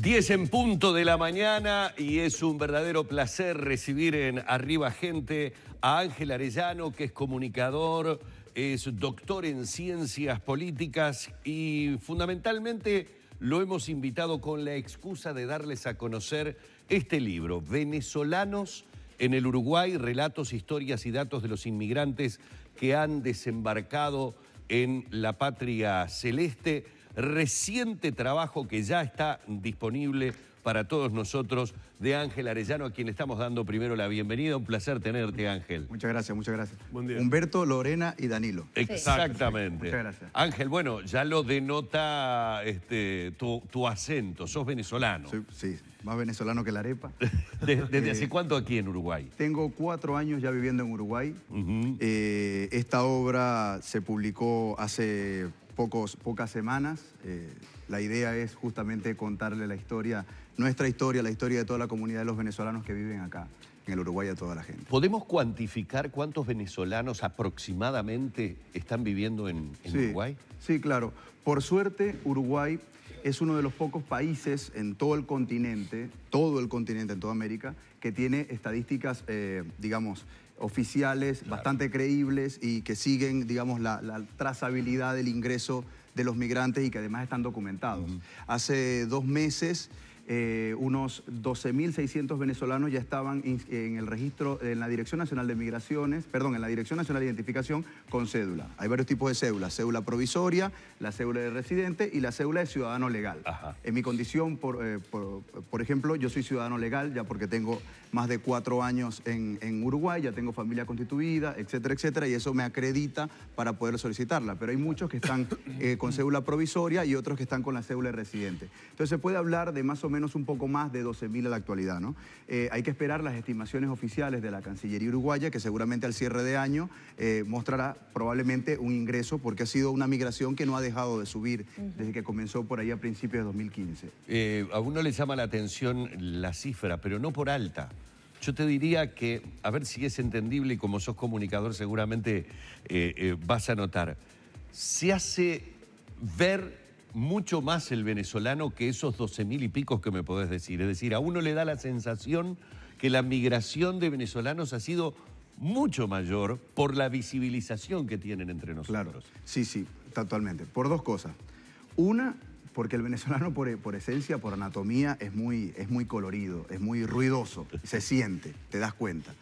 10 en punto de la mañana y es un verdadero placer recibir en Arriba Gente a Ángel Arellano, que es comunicador, es doctor en ciencias políticas y fundamentalmente lo hemos invitado con la excusa de darles a conocer este libro, Venezolanos en el Uruguay, relatos, historias y datos de los inmigrantes que han desembarcado en la patria celeste reciente trabajo que ya está disponible para todos nosotros de Ángel Arellano, a quien estamos dando primero la bienvenida. Un placer tenerte, Ángel. Muchas gracias, muchas gracias. Humberto, Lorena y Danilo. Exactamente. Muchas gracias. Ángel, bueno, ya lo denota este, tu, acento, sos venezolano. Sí, más venezolano que la arepa. ¿Desde, hace eh, cuánto aquí en Uruguay? Tengo cuatro años ya viviendo en Uruguay. Eh, esta obra se publicó hace pocos, pocas semanas. Eh, la idea es justamente contarle la historia, nuestra historia, la historia de toda la comunidad de los venezolanos que viven acá, en el Uruguay, a toda la gente. ¿Podemos cuantificar cuántos venezolanos aproximadamente están viviendo en, Uruguay? Sí, claro. Por suerte, Uruguay es uno de los pocos países en todo el continente, todo el continente, en toda América, que tiene estadísticas, eh, digamos, oficiales, bastante creíbles y que siguen, digamos, la, la trazabilidad del ingreso de los migrantes y que además están documentados. Hace dos meses eh, unos 12.600 venezolanos ya estaban en el registro, en la Dirección Nacional de Migraciones, perdón, en la Dirección Nacional de Identificación con cédula. Hay varios tipos de cédulas, cédula provisoria, la cédula de residente y la cédula de ciudadano legal. En mi condición, eh, por, por, ejemplo, yo soy ciudadano legal ya porque tengo más de cuatro años en, Uruguay, ya tengo familia constituida, etcétera, etcétera, y eso me acredita para poder solicitarla. Pero hay muchos que están eh, con cédula provisoria y otros que están con la cédula de residente. Entonces se puede hablar de más o menos menos un poco más de 12.000 a la actualidad. ¿no? Eh, hay que esperar las estimaciones oficiales de la Cancillería Uruguaya, que seguramente al cierre de año eh, mostrará probablemente un ingreso, porque ha sido una migración que no ha dejado de subir desde que comenzó por ahí a principios de 2015. Eh, a uno le llama la atención la cifra, pero no por alta. Yo te diría que, a ver si es entendible y como sos comunicador seguramente vas a notar, se hace ver mucho más el venezolano que esos 12 mil y picos que me podés decir. Es decir, a uno le da la sensación que la migración de venezolanos ha sido mucho mayor por la visibilización que tienen entre nosotros. Claro, sí, sí, totalmente. Por dos cosas. Una, porque el venezolano por, esencia, por anatomía, es muy, es muy colorido, es muy ruidoso, se siente, te das cuenta.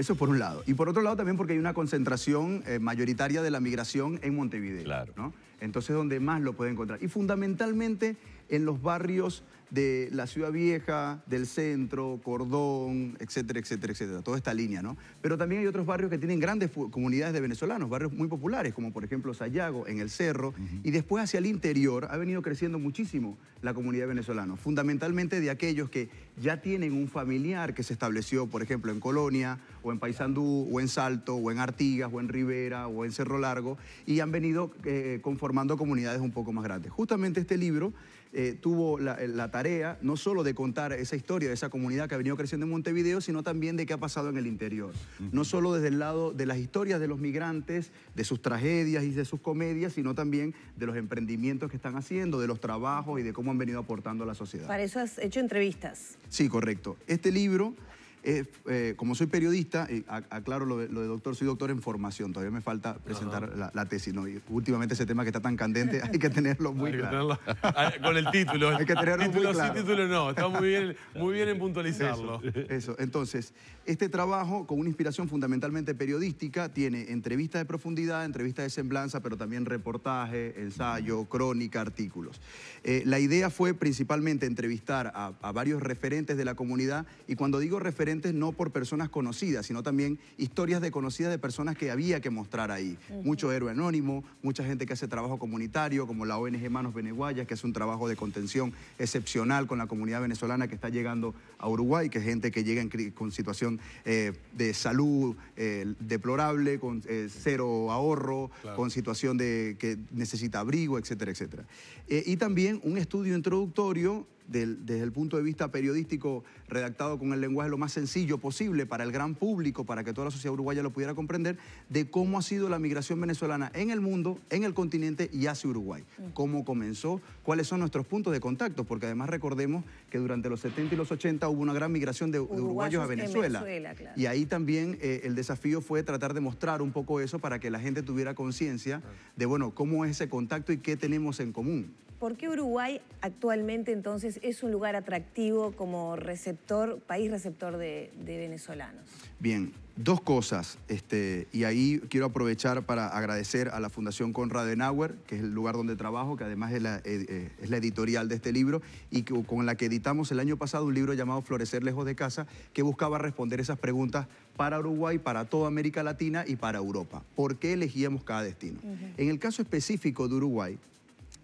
Eso por un lado. Y por otro lado también porque hay una concentración eh, mayoritaria de la migración en Montevideo. Claro. Entonces donde más lo puede encontrar. Y fundamentalmente en los barrios de la Ciudad Vieja, del centro, Cordón, etcétera, etcétera, etcétera. Toda esta línea, ¿no? Pero también hay otros barrios que tienen grandes comunidades de venezolanos, barrios muy populares, como por ejemplo Sayago, en el Cerro. Y después hacia el interior ha venido creciendo muchísimo la comunidad venezolana, fundamentalmente de aquellos que ya tienen un familiar que se estableció, por ejemplo, en Colonia, o en Paysandú, o en Salto, o en Artigas, o en Rivera, o en Cerro Largo, y han venido eh, conformando comunidades un poco más grandes. Justamente este libro eh, tuvo eh, la, tarea no solo de contar esa historia de esa comunidad que ha venido creciendo en Montevideo, sino también de qué ha pasado en el interior. No solo desde el lado de las historias de los migrantes, de sus tragedias y de sus comedias, sino también de los emprendimientos que están haciendo, de los trabajos y de cómo han venido aportando a la sociedad. Para eso has hecho entrevistas. Sí, correcto. Este libro eh, como soy periodista, aclaro lo de, doctor, soy doctor en formación, todavía me falta presentar la, tesis, ¿no? Y últimamente ese tema que está tan candente hay que tenerlo muy claro. con el título. Hay que tenerlo muy claro. título no, está muy bien, muy bien en puntualizarlo. Eso, entonces, este trabajo con una inspiración fundamentalmente periodística tiene entrevistas de profundidad, entrevistas de semblanza, pero también reportaje, ensayo, crónica, artículos. Eh, la idea fue principalmente entrevistar a, a varios referentes de la comunidad y cuando digo referentes, no por personas conocidas, sino también historias de conocidas de personas que había que mostrar ahí. Mucho héroe anónimo, mucha gente que hace trabajo comunitario, como la ONG Manos Beneguayas, que hace un trabajo de contención excepcional con la comunidad venezolana que está llegando a Uruguay, que es gente que llega con situación eh, de salud eh, deplorable, con eh, cero ahorro, con situación de que necesita abrigo, etcétera, etcétera. y también un estudio introductorio desde el punto de vista periodístico, redactado con el lenguaje lo más sencillo posible para el gran público, para que toda la sociedad uruguaya lo pudiera comprender, de cómo ha sido la migración venezolana en el mundo, en el continente y hacia Uruguay. Mm. Cómo comenzó, cuáles son nuestros puntos de contacto, porque además recordemos que durante los 70 y los 80 hubo una gran migración de, uruguayos, a Venezuela. Y ahí también eh, el desafío fue tratar de mostrar un poco eso para que la gente tuviera conciencia de, bueno, cómo es ese contacto y qué tenemos en común. ¿Por qué Uruguay actualmente entonces es un lugar atractivo como receptor, país receptor de, venezolanos? Bien, dos cosas. Este, y ahí quiero aprovechar para agradecer a la Fundación Conrad Adenauer, que es el lugar donde trabajo, que además es la, eh, eh, editorial de este libro, y con la que editamos el año pasado un libro llamado Florecer lejos de casa, que buscaba responder esas preguntas para Uruguay, para toda América Latina y para Europa. ¿Por qué elegíamos cada destino? En el caso específico de Uruguay,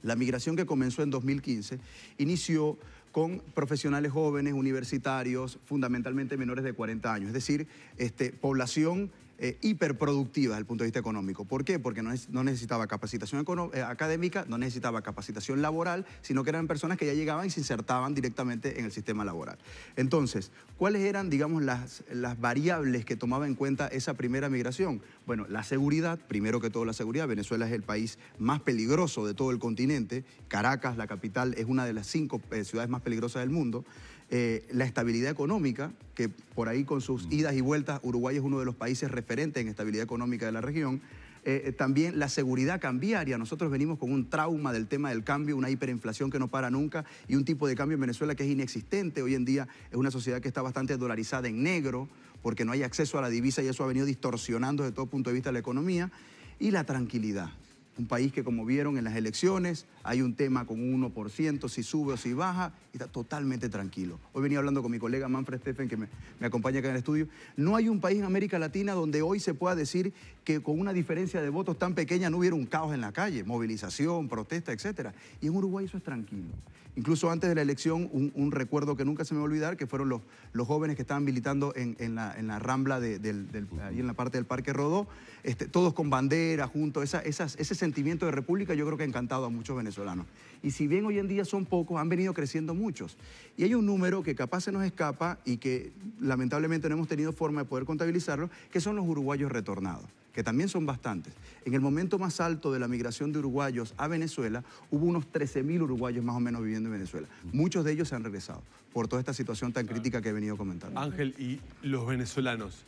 la migración que comenzó en 2015 inició con profesionales jóvenes, universitarios, fundamentalmente menores de 40 años, es decir, este, población ...hiperproductivas eh, hiperproductiva desde el punto de vista económico. ¿Por qué? Porque no, necesitaba capacitación eh, académica, no necesitaba capacitación laboral, sino que eran personas que ya llegaban y se insertaban directamente en el sistema laboral. Entonces, ¿cuáles eran, digamos, las, variables que tomaba en cuenta esa primera migración? Bueno, la seguridad, primero que todo la seguridad. Venezuela es el país más peligroso de todo el continente. Caracas, la capital, es una de las cinco eh, ciudades más peligrosas del mundo. Eh, la estabilidad económica, que por ahí con sus mm. idas y vueltas, Uruguay es uno de los países referentes en estabilidad económica de la región. Eh, eh, también la seguridad cambiaria. Nosotros venimos con un trauma del tema del cambio, una hiperinflación que no para nunca y un tipo de cambio en Venezuela que es inexistente. Hoy en día es una sociedad que está bastante dolarizada en negro porque no hay acceso a la divisa y eso ha venido distorsionando desde todo punto de vista la economía. Y la tranquilidad. Un país que, como vieron en las elecciones, hay un tema con un 1%, si sube o si baja, y está totalmente tranquilo. Hoy venía hablando con mi colega Manfred Steffen, que me, acompaña acá en el estudio. No hay un país en América Latina donde hoy se pueda decir que con una diferencia de votos tan pequeña no hubiera un caos en la calle, movilización, protesta, etc. Y en Uruguay eso es tranquilo. Incluso antes de la elección, un, recuerdo que nunca se me va a olvidar, que fueron los, los jóvenes que estaban militando en, la, en rambla, de, del, ahí en la parte del Parque Rodó, este, todos con banderas, juntos, esa, esas, sentimiento de república yo creo que ha encantado a muchos venezolanos. Y si bien hoy en día son pocos, han venido creciendo muchos. Y hay un número que capaz se nos escapa y que lamentablemente no hemos tenido forma de poder contabilizarlo, que son los uruguayos retornados que también son bastantes. En el momento más alto de la migración de uruguayos a Venezuela, hubo unos 13.000 uruguayos más o menos viviendo en Venezuela. Muchos de ellos se han regresado por toda esta situación tan crítica que he venido comentando. Ángel, ¿y los venezolanos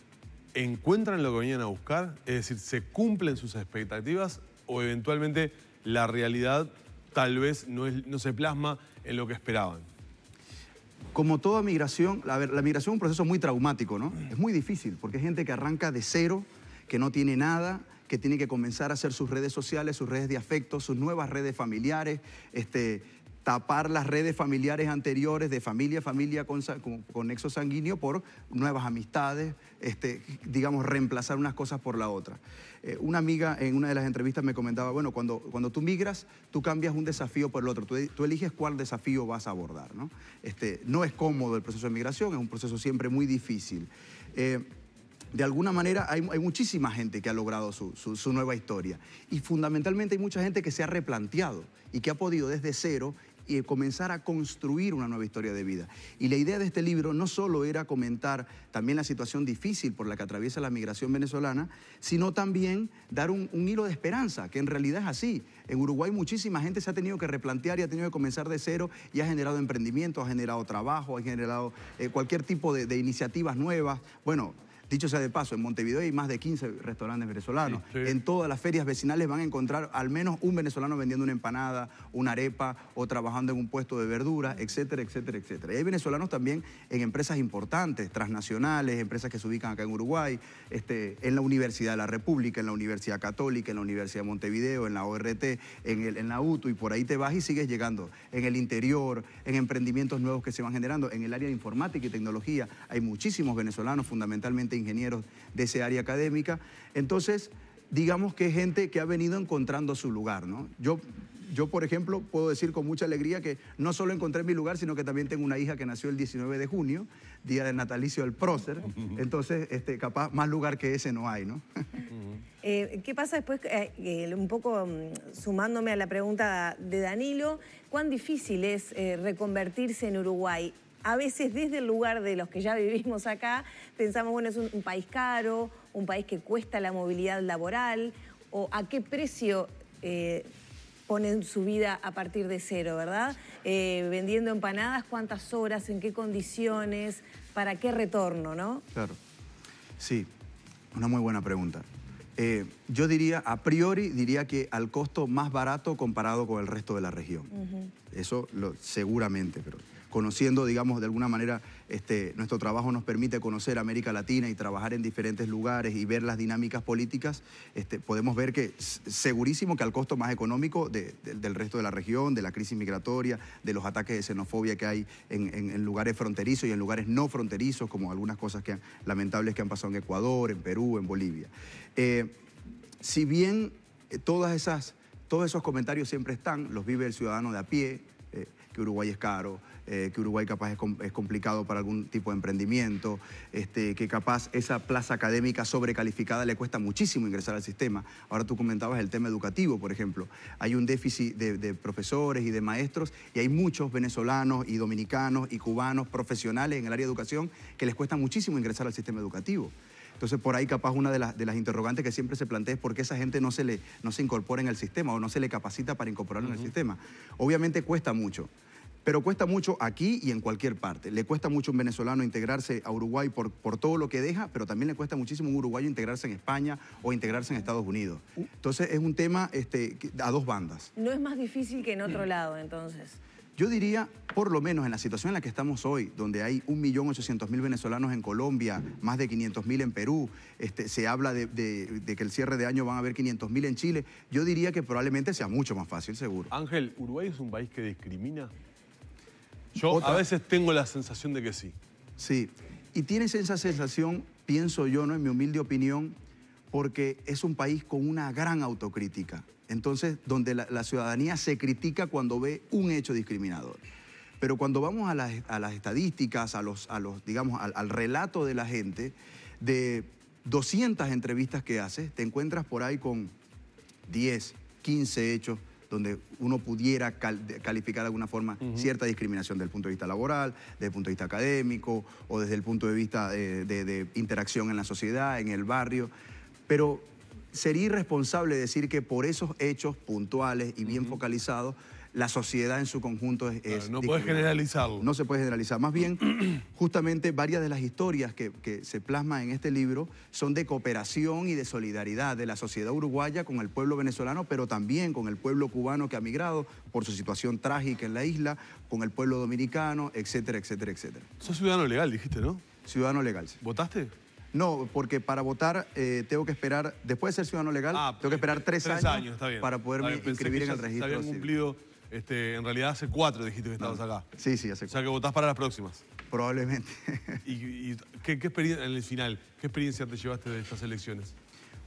encuentran lo que venían a buscar? Es decir, ¿se cumplen sus expectativas o eventualmente la realidad tal vez no, no se plasma en lo que esperaban? Como toda migración, la, migración es un proceso muy traumático, ¿no? Es muy difícil porque es gente que arranca de cero, que no tiene nada, que tiene que comenzar a hacer sus redes sociales, sus redes de afecto, sus nuevas redes familiares, este, tapar las redes familiares anteriores de familia a familia con, nexo sanguíneo por nuevas amistades, este, digamos, reemplazar unas cosas por la otra. Eh, una amiga en una de las entrevistas me comentaba, bueno, cuando, cuando tú migras, tú cambias un desafío por el otro, tú, eliges cuál desafío vas a abordar. ¿no? Este, no es cómodo el proceso de migración, es un proceso siempre muy difícil. Eh, de alguna manera hay, muchísima gente que ha logrado su, nueva historia y fundamentalmente hay mucha gente que se ha replanteado y que ha podido desde cero y comenzar a construir una nueva historia de vida. Y la idea de este libro no solo era comentar también la situación difícil por la que atraviesa la migración venezolana, sino también dar un, hilo de esperanza, que en realidad es así. En Uruguay muchísima gente se ha tenido que replantear y ha tenido que comenzar de cero y ha generado emprendimiento, ha generado trabajo, ha generado eh, cualquier tipo de, de iniciativas nuevas. Bueno, Dicho sea de paso, en Montevideo hay más de 15 restaurantes venezolanos. En todas las ferias vecinales van a encontrar al menos un venezolano vendiendo una empanada, una arepa o trabajando en un puesto de verdura, etcétera, etcétera, etcétera. Y hay venezolanos también en empresas importantes, transnacionales, empresas que se ubican acá en Uruguay, este, en la Universidad de la República, en la Universidad Católica, en la Universidad de Montevideo, en la ORT, en, el, en la UTU, y por ahí te vas y sigues llegando. En el interior, en emprendimientos nuevos que se van generando, en el área de informática y tecnología, hay muchísimos venezolanos, fundamentalmente ingenieros de ese área académica. Entonces, digamos que es gente que ha venido encontrando su lugar, ¿no? Yo, yo, por ejemplo, puedo decir con mucha alegría que no solo encontré mi lugar, sino que también tengo una hija que nació el 19 de junio, día del natalicio del prócer. Entonces, este, capaz más lugar que ese no hay, ¿no? Eh, ¿Qué pasa después? Eh, eh, un poco mm, sumándome a la pregunta de Danilo, ¿cuán difícil es reconvertirse en Uruguay? a veces desde el lugar de los que ya vivimos acá, pensamos, bueno, es un, país caro, un país que cuesta la movilidad laboral, o a qué precio... Eh, ponen su vida a partir de cero, ¿verdad? Eh, vendiendo empanadas, cuántas horas, en qué condiciones, para qué retorno, ¿no? Claro. Sí, una muy buena pregunta. Eh, yo diría, a priori, diría que al costo más barato comparado con el resto de la región. Eso seguramente, pero conociendo, digamos, de alguna manera, este, nuestro trabajo nos permite conocer América Latina y trabajar en diferentes lugares y ver las dinámicas políticas, este, podemos ver que segurísimo que al costo más económico del resto de la región, de la crisis migratoria, de los ataques de xenofobia que hay en, lugares fronterizos y en lugares no fronterizos, como algunas cosas que lamentables que han pasado en Ecuador, en Perú, en Bolivia. Eh, si bien eh, todas esas, todos esos comentarios siempre están, los vive el ciudadano de a pie, eh, que Uruguay es caro, eh, que Uruguay capaz es, complicado para algún tipo de emprendimiento, este, que capaz esa plaza académica sobrecalificada le cuesta muchísimo ingresar al sistema. Ahora tú comentabas el tema educativo, por ejemplo. Hay un déficit de, profesores y de maestros y hay muchos venezolanos y dominicanos y cubanos profesionales en el área de educación que les cuesta muchísimo ingresar al sistema educativo. Entonces, por ahí capaz una de, las, interrogantes que siempre se plantea es por qué esa gente no se, le, no se incorpora en el sistema o no se le capacita para incorporarlo en el sistema. Obviamente cuesta mucho. Pero cuesta mucho aquí y en cualquier parte. Le cuesta mucho a un venezolano integrarse a Uruguay por, todo lo que deja, pero también le cuesta muchísimo a un uruguayo integrarse en España o integrarse en Estados Unidos. Uh. Entonces es un tema este, a dos bandas. ¿No es más difícil que en otro mm. lado entonces? Yo diría, por lo menos en la situación en la que estamos hoy, donde hay 1.800.000 venezolanos en Colombia, más de 500.000 en Perú, este, se habla de, de, que el cierre de año van a haber 500.000 en Chile, yo diría que probablemente sea mucho más fácil, seguro. Ángel, ¿Uruguay es un país que discrimina? Yo a veces tengo la sensación de que sí. Sí. Y tienes esa sensación, pienso yo, ¿no? En mi humilde opinión, porque es un país con una gran autocrítica. Entonces, donde la, ciudadanía se critica cuando ve un hecho discriminador. Pero cuando vamos a las, estadísticas, a los, a los, digamos, al, al relato de la gente, de 200 entrevistas que haces, te encuentras por ahí con 10, 15 hechos donde uno pudiera calificar de alguna forma cierta discriminación desde el punto de vista laboral, desde el punto de vista académico o desde el punto de vista de, interacción en la sociedad, en el barrio. Pero sería irresponsable decir que por esos hechos puntuales y bien focalizados la sociedad en su conjunto es... no puedes generalizarlo. No se puede generalizar. Más bien, justamente varias de las historias que, se plasman en este libro son de cooperación y de solidaridad de la sociedad uruguaya con el pueblo venezolano, pero también con el pueblo cubano que ha migrado por su situación trágica en la isla, con el pueblo dominicano, etcétera, etcétera, etcétera. Sos ciudadano legal, dijiste, ¿no? Ciudadano legal. Sí. ¿Votaste? No, porque para votar eh, tengo que esperar, después de ser ciudadano legal, ah, tengo que esperar tres, años, para poderme inscribir en el registro. cumplido este, en realidad hace cuatro dijiste que estabas ah. acá. Sí, sí, hace O sea que votás para las próximas. Probablemente. ¿Y, qué, experiencia, en el final, qué experiencia te llevaste de estas elecciones?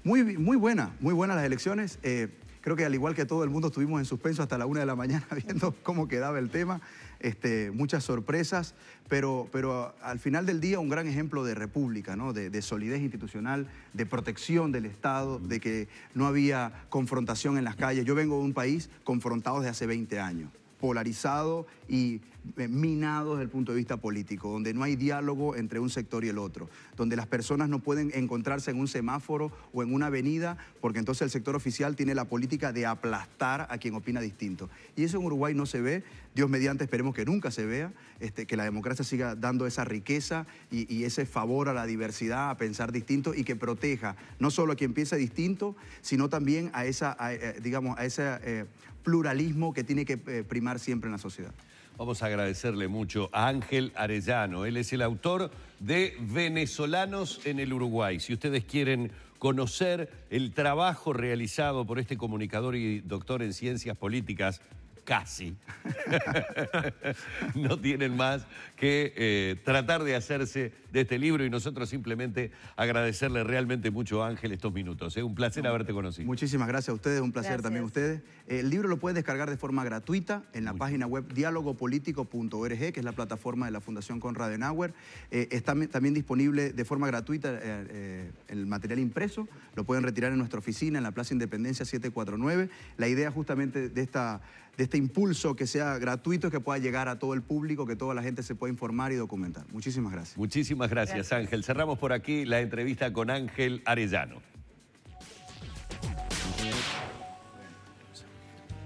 Muy, muy buena, muy buenas las elecciones. Eh, Creo que al igual que todo el mundo estuvimos en suspenso hasta la una de la mañana viendo cómo quedaba el tema, este, muchas sorpresas, pero, pero al final del día un gran ejemplo de república, de solidez institucional, de protección del Estado, de que no había confrontación en las calles. Yo vengo de un país confrontado desde hace 20 años polarizado y eh, minado desde el punto de vista político, donde no hay diálogo entre un sector y el otro, donde las personas no pueden encontrarse en un semáforo o en una avenida, porque entonces el sector oficial tiene la política de aplastar a quien opina distinto. Y eso en Uruguay no se ve, Dios mediante esperemos que nunca se vea, este, que la democracia siga dando esa riqueza y, ese favor a la diversidad, a pensar distinto y que proteja no solo a quien piensa distinto, sino también a esa, eh, digamos, a esa eh, pluralismo que tiene que eh, primar siempre en la sociedad. Vamos a agradecerle mucho a Ángel Arellano. Él es el autor de Venezolanos en el Uruguay. Si ustedes quieren conocer el trabajo realizado por este comunicador y doctor en ciencias políticas, casi, no tienen más que eh, tratar de hacerse de este libro y nosotros simplemente agradecerle realmente mucho, Ángel, estos minutos. Es ¿eh? un placer haberte conocido. Muchísimas gracias a ustedes, un placer también a ustedes. Eh, el libro lo pueden descargar de forma gratuita en la página web dialogopolitico.org, que es la plataforma de la Fundación Conrad Adenauer. Eh, está también disponible de forma gratuita el material impreso, lo pueden retirar en nuestra oficina, en la Plaza Independencia 749. La idea justamente de esta de este impulso que sea gratuito, que pueda llegar a todo el público, que toda la gente se pueda informar y documentar. Muchísimas gracias. Muchas gracias, Ángel. Cerramos por aquí la entrevista con Ángel Arellano.